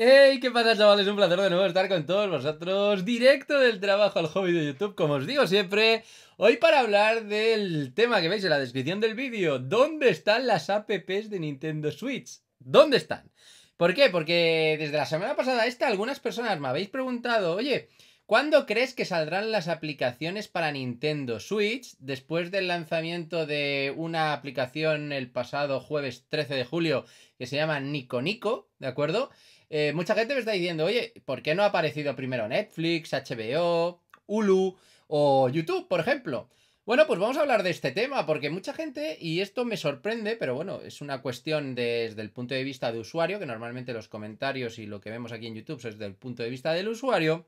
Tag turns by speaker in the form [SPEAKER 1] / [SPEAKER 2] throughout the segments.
[SPEAKER 1] ¡Hey! ¿Qué pasa, chavales? Un placer de nuevo estar con todos vosotros. Directo del trabajo al hobby de YouTube, como os digo siempre. Hoy para hablar del tema que veis en la descripción del vídeo. ¿Dónde están las apps de Nintendo Switch? ¿Dónde están? ¿Por qué? Porque desde la semana pasada esta algunas personas me habéis preguntado, oye, ¿cuándo crees que saldrán las aplicaciones para Nintendo Switch después del lanzamiento de una aplicación el pasado jueves 13 de julio que se llama Nico Nico, ¿de acuerdo? Eh, mucha gente me está diciendo, oye, ¿por qué no ha aparecido primero Netflix, HBO, Hulu o YouTube, por ejemplo? Bueno, pues vamos a hablar de este tema, porque mucha gente, y esto me sorprende, pero bueno, es una cuestión desde el punto de vista de usuario, que normalmente los comentarios y lo que vemos aquí en YouTube es desde el punto de vista del usuario,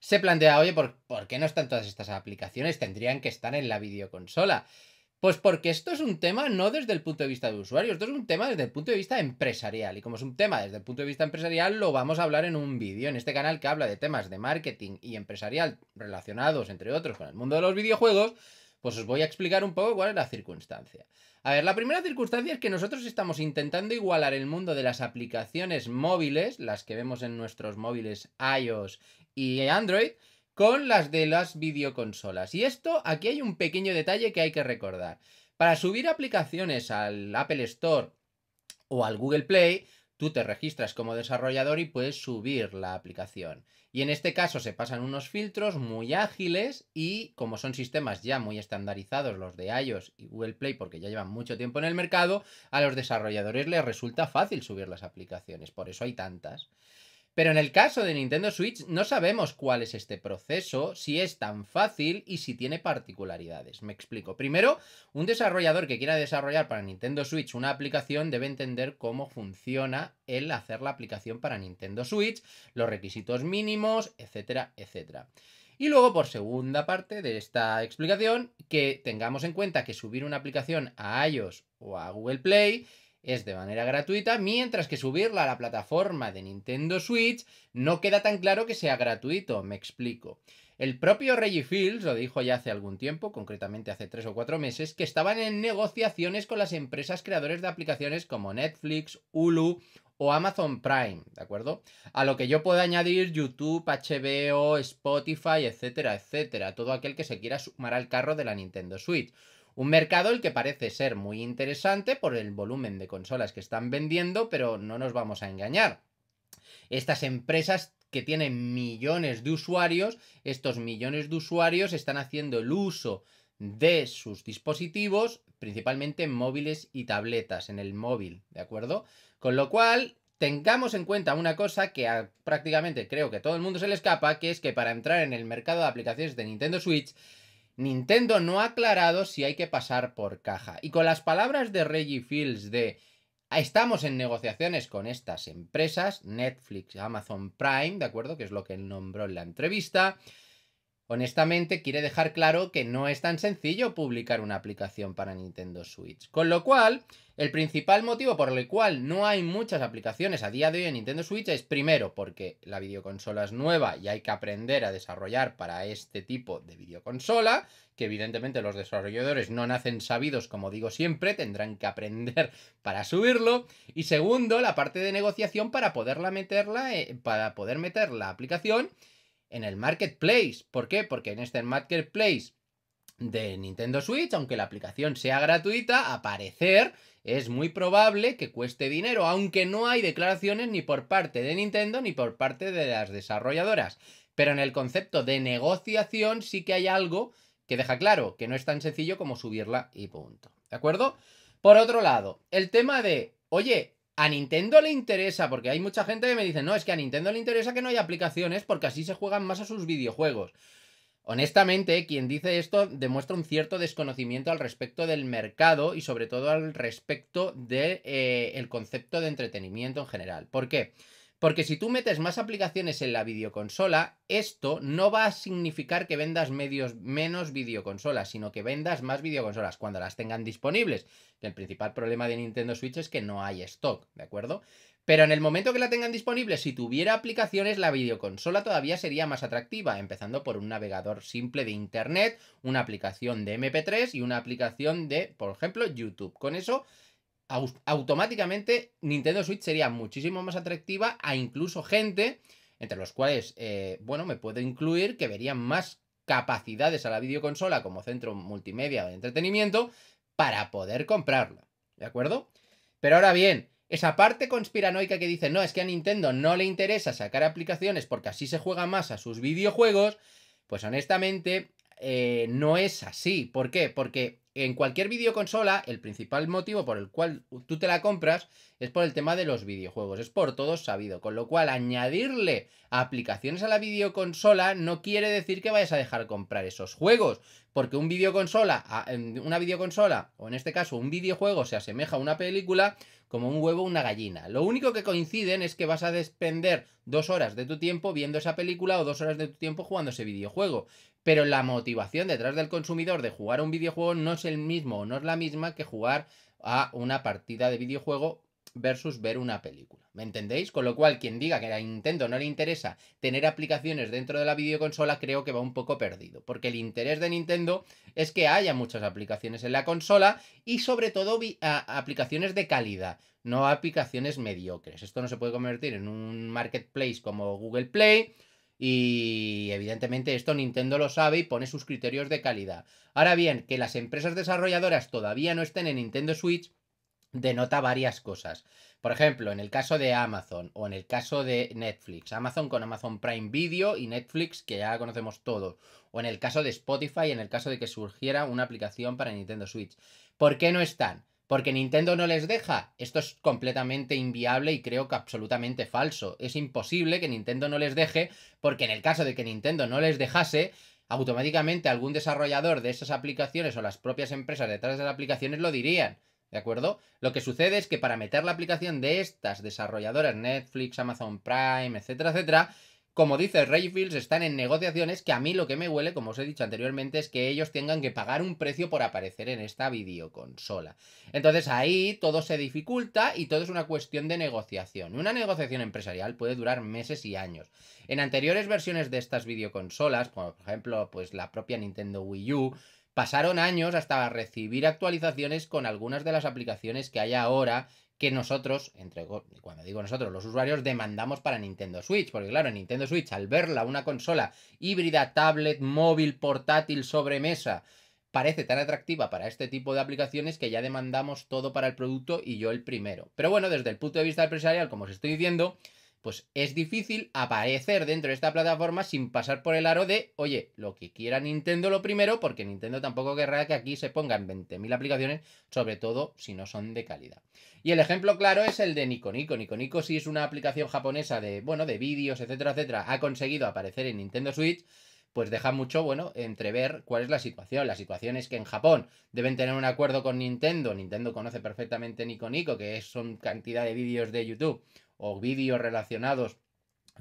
[SPEAKER 1] se plantea, oye, ¿por qué no están todas estas aplicaciones? Tendrían que estar en la videoconsola. Pues porque esto es un tema no desde el punto de vista de usuario, esto es un tema desde el punto de vista empresarial. Y como es un tema desde el punto de vista empresarial, lo vamos a hablar en un vídeo, en este canal que habla de temas de marketing y empresarial relacionados, entre otros, con el mundo de los videojuegos, pues os voy a explicar un poco cuál es la circunstancia. A ver, la primera circunstancia es que nosotros estamos intentando igualar el mundo de las aplicaciones móviles, las que vemos en nuestros móviles iOS y Android, con las de las videoconsolas. Y esto, aquí hay un pequeño detalle que hay que recordar. Para subir aplicaciones al Apple Store o al Google Play, tú te registras como desarrollador y puedes subir la aplicación. Y en este caso se pasan unos filtros muy ágiles y como son sistemas ya muy estandarizados los de iOS y Google Play porque ya llevan mucho tiempo en el mercado, a los desarrolladores les resulta fácil subir las aplicaciones, por eso hay tantas. Pero en el caso de Nintendo Switch no sabemos cuál es este proceso, si es tan fácil y si tiene particularidades. Me explico. Primero, un desarrollador que quiera desarrollar para Nintendo Switch una aplicación debe entender cómo funciona el hacer la aplicación para Nintendo Switch, los requisitos mínimos, etcétera, etcétera. Y luego, por segunda parte de esta explicación, que tengamos en cuenta que subir una aplicación a iOS o a Google Play es de manera gratuita, mientras que subirla a la plataforma de Nintendo Switch no queda tan claro que sea gratuito, me explico. El propio Reggie Fields lo dijo ya hace algún tiempo, concretamente hace tres o cuatro meses, que estaban en negociaciones con las empresas creadores de aplicaciones como Netflix, Hulu o Amazon Prime, ¿de acuerdo? A lo que yo puedo añadir YouTube, HBO, Spotify, etcétera, etcétera, todo aquel que se quiera sumar al carro de la Nintendo Switch. Un mercado el que parece ser muy interesante por el volumen de consolas que están vendiendo, pero no nos vamos a engañar. Estas empresas que tienen millones de usuarios, estos millones de usuarios están haciendo el uso de sus dispositivos, principalmente móviles y tabletas, en el móvil, ¿de acuerdo? Con lo cual, tengamos en cuenta una cosa que prácticamente creo que todo el mundo se le escapa, que es que para entrar en el mercado de aplicaciones de Nintendo Switch Nintendo no ha aclarado si hay que pasar por caja. Y con las palabras de Reggie Fields de ah, estamos en negociaciones con estas empresas, Netflix, Amazon Prime, ¿de acuerdo? Que es lo que él nombró en la entrevista honestamente quiere dejar claro que no es tan sencillo publicar una aplicación para Nintendo Switch. Con lo cual, el principal motivo por el cual no hay muchas aplicaciones a día de hoy en Nintendo Switch es primero porque la videoconsola es nueva y hay que aprender a desarrollar para este tipo de videoconsola, que evidentemente los desarrolladores no nacen sabidos, como digo siempre, tendrán que aprender para subirlo. Y segundo, la parte de negociación para poderla meterla, eh, para poder meter la aplicación en el marketplace. ¿Por qué? Porque en este marketplace de Nintendo Switch, aunque la aplicación sea gratuita, parecer es muy probable que cueste dinero, aunque no hay declaraciones ni por parte de Nintendo ni por parte de las desarrolladoras. Pero en el concepto de negociación sí que hay algo que deja claro, que no es tan sencillo como subirla y punto. ¿De acuerdo? Por otro lado, el tema de, oye, a Nintendo le interesa, porque hay mucha gente que me dice, no, es que a Nintendo le interesa que no haya aplicaciones porque así se juegan más a sus videojuegos. Honestamente, quien dice esto demuestra un cierto desconocimiento al respecto del mercado y sobre todo al respecto del de, eh, concepto de entretenimiento en general. ¿Por qué? Porque si tú metes más aplicaciones en la videoconsola, esto no va a significar que vendas medios, menos videoconsolas, sino que vendas más videoconsolas cuando las tengan disponibles. el principal problema de Nintendo Switch es que no hay stock, ¿de acuerdo? Pero en el momento que la tengan disponible, si tuviera aplicaciones, la videoconsola todavía sería más atractiva, empezando por un navegador simple de Internet, una aplicación de MP3 y una aplicación de, por ejemplo, YouTube. Con eso automáticamente Nintendo Switch sería muchísimo más atractiva a incluso gente, entre los cuales, eh, bueno, me puedo incluir, que verían más capacidades a la videoconsola como centro multimedia de entretenimiento para poder comprarla. ¿De acuerdo? Pero ahora bien, esa parte conspiranoica que dice, no, es que a Nintendo no le interesa sacar aplicaciones porque así se juega más a sus videojuegos, pues honestamente eh, no es así. ¿Por qué? Porque en cualquier videoconsola, el principal motivo por el cual tú te la compras es por el tema de los videojuegos, es por todo sabido, con lo cual añadirle aplicaciones a la videoconsola no quiere decir que vayas a dejar comprar esos juegos, porque un videoconsola, ah, una videoconsola, o en este caso un videojuego se asemeja a una película como un huevo una gallina. Lo único que coinciden es que vas a despender dos horas de tu tiempo viendo esa película o dos horas de tu tiempo jugando ese videojuego. Pero la motivación detrás del consumidor de jugar a un videojuego no es el mismo o no es la misma que jugar a una partida de videojuego versus ver una película. ¿Me entendéis? Con lo cual, quien diga que a Nintendo no le interesa tener aplicaciones dentro de la videoconsola, creo que va un poco perdido. Porque el interés de Nintendo es que haya muchas aplicaciones en la consola y sobre todo aplicaciones de calidad, no aplicaciones mediocres. Esto no se puede convertir en un marketplace como Google Play. Y evidentemente esto Nintendo lo sabe y pone sus criterios de calidad. Ahora bien, que las empresas desarrolladoras todavía no estén en Nintendo Switch denota varias cosas. Por ejemplo, en el caso de Amazon o en el caso de Netflix, Amazon con Amazon Prime Video y Netflix, que ya conocemos todos, o en el caso de Spotify, en el caso de que surgiera una aplicación para Nintendo Switch. ¿Por qué no están? Porque Nintendo no les deja. Esto es completamente inviable y creo que absolutamente falso. Es imposible que Nintendo no les deje, porque en el caso de que Nintendo no les dejase, automáticamente algún desarrollador de esas aplicaciones o las propias empresas detrás de las aplicaciones lo dirían. ¿De acuerdo? Lo que sucede es que para meter la aplicación de estas desarrolladoras, Netflix, Amazon Prime, etcétera, etcétera, como dice Rayfields, están en negociaciones que a mí lo que me huele, como os he dicho anteriormente, es que ellos tengan que pagar un precio por aparecer en esta videoconsola. Entonces ahí todo se dificulta y todo es una cuestión de negociación. Una negociación empresarial puede durar meses y años. En anteriores versiones de estas videoconsolas, por ejemplo, pues la propia Nintendo Wii U, Pasaron años hasta recibir actualizaciones con algunas de las aplicaciones que hay ahora que nosotros, cuando digo nosotros, los usuarios demandamos para Nintendo Switch, porque claro, Nintendo Switch al verla una consola híbrida, tablet, móvil, portátil, sobremesa, parece tan atractiva para este tipo de aplicaciones que ya demandamos todo para el producto y yo el primero. Pero bueno, desde el punto de vista empresarial, como os estoy diciendo, pues es difícil aparecer dentro de esta plataforma sin pasar por el aro de, oye, lo que quiera Nintendo lo primero, porque Nintendo tampoco querrá que aquí se pongan 20.000 aplicaciones, sobre todo si no son de calidad. Y el ejemplo claro es el de Nico Nico. si es una aplicación japonesa de, bueno, de vídeos, etcétera, etcétera, ha conseguido aparecer en Nintendo Switch, pues deja mucho, bueno, entrever cuál es la situación. La situación es que en Japón deben tener un acuerdo con Nintendo. Nintendo conoce perfectamente Nico Nico, que son cantidad de vídeos de YouTube o vídeos relacionados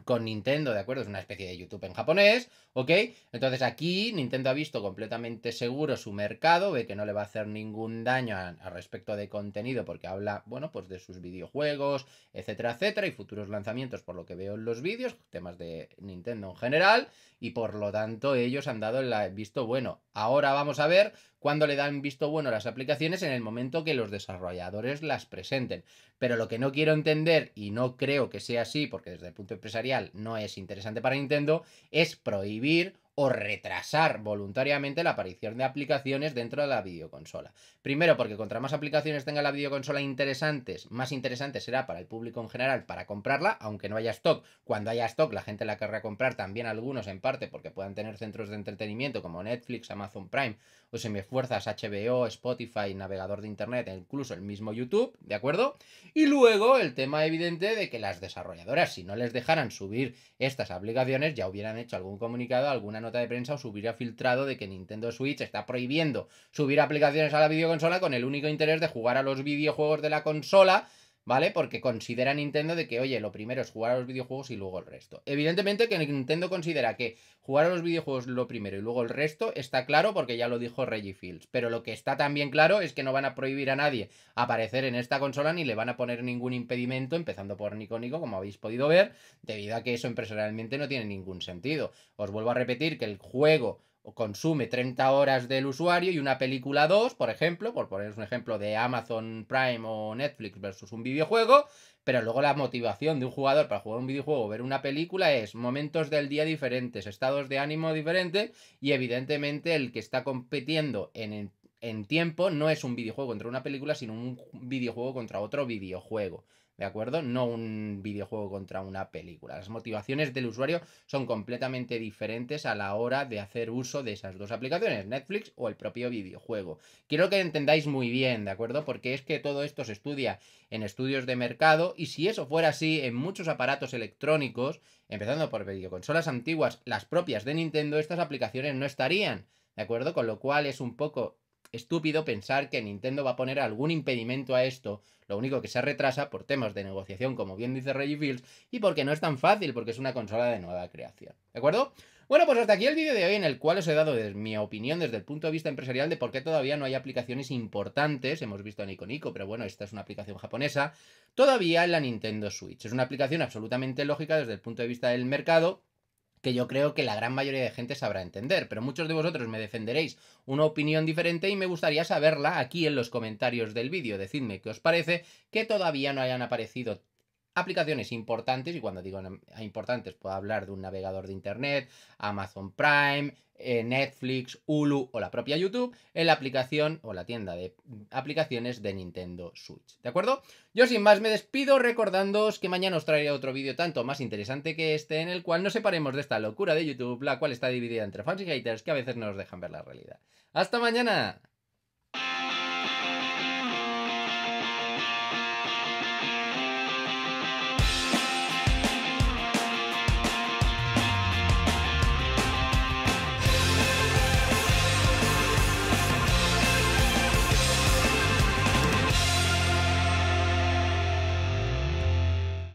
[SPEAKER 1] con Nintendo, ¿de acuerdo? Es una especie de YouTube en japonés, ¿ok? Entonces aquí Nintendo ha visto completamente seguro su mercado, ve que no le va a hacer ningún daño al respecto de contenido porque habla, bueno, pues de sus videojuegos, etcétera, etcétera, y futuros lanzamientos por lo que veo en los vídeos, temas de Nintendo en general, y por lo tanto ellos han dado el visto bueno. Ahora vamos a ver cuando le dan visto bueno las aplicaciones en el momento que los desarrolladores las presenten. Pero lo que no quiero entender, y no creo que sea así, porque desde el punto empresarial no es interesante para Nintendo, es prohibir o retrasar voluntariamente la aparición de aplicaciones dentro de la videoconsola. Primero, porque contra más aplicaciones tenga la videoconsola interesantes, más interesante será para el público en general para comprarla, aunque no haya stock. Cuando haya stock, la gente la querrá comprar también algunos en parte porque puedan tener centros de entretenimiento como Netflix, Amazon Prime o si me fuerzas HBO, Spotify, navegador de internet, incluso el mismo YouTube, ¿de acuerdo? Y luego el tema evidente de que las desarrolladoras, si no les dejaran subir estas aplicaciones, ya hubieran hecho algún comunicado, alguna nota de prensa os hubiera filtrado de que Nintendo Switch está prohibiendo subir aplicaciones a la videoconsola con el único interés de jugar a los videojuegos de la consola ¿vale? Porque considera Nintendo de que, oye, lo primero es jugar a los videojuegos y luego el resto. Evidentemente que Nintendo considera que jugar a los videojuegos lo primero y luego el resto está claro porque ya lo dijo Reggie Fields, pero lo que está también claro es que no van a prohibir a nadie aparecer en esta consola ni le van a poner ningún impedimento, empezando por Nico Nico, como habéis podido ver, debido a que eso empresarialmente no tiene ningún sentido. Os vuelvo a repetir que el juego consume 30 horas del usuario y una película 2, por ejemplo, por poner un ejemplo de Amazon Prime o Netflix versus un videojuego, pero luego la motivación de un jugador para jugar un videojuego o ver una película es momentos del día diferentes, estados de ánimo diferentes y evidentemente el que está compitiendo en, en tiempo no es un videojuego contra una película, sino un videojuego contra otro videojuego. ¿de acuerdo? No un videojuego contra una película. Las motivaciones del usuario son completamente diferentes a la hora de hacer uso de esas dos aplicaciones, Netflix o el propio videojuego. Quiero que entendáis muy bien, ¿de acuerdo? Porque es que todo esto se estudia en estudios de mercado y si eso fuera así, en muchos aparatos electrónicos, empezando por videoconsolas antiguas, las propias de Nintendo, estas aplicaciones no estarían. ¿De acuerdo? Con lo cual es un poco estúpido pensar que Nintendo va a poner algún impedimento a esto, lo único que se retrasa por temas de negociación, como bien dice Reggie Fields, y porque no es tan fácil, porque es una consola de nueva creación. ¿De acuerdo? Bueno, pues hasta aquí el vídeo de hoy en el cual os he dado mi opinión desde el punto de vista empresarial de por qué todavía no hay aplicaciones importantes, hemos visto a Iconico, pero bueno, esta es una aplicación japonesa, todavía en la Nintendo Switch. Es una aplicación absolutamente lógica desde el punto de vista del mercado, que yo creo que la gran mayoría de gente sabrá entender, pero muchos de vosotros me defenderéis una opinión diferente y me gustaría saberla aquí en los comentarios del vídeo. Decidme qué os parece que todavía no hayan aparecido aplicaciones importantes, y cuando digo ah, importantes puedo hablar de un navegador de Internet, Amazon Prime, eh, Netflix, Hulu o la propia YouTube, en la aplicación o la tienda de aplicaciones de Nintendo Switch. ¿De acuerdo? Yo sin más me despido recordándoos que mañana os traeré otro vídeo tanto más interesante que este en el cual nos separemos de esta locura de YouTube, la cual está dividida entre fans y haters que a veces no nos dejan ver la realidad. ¡Hasta mañana!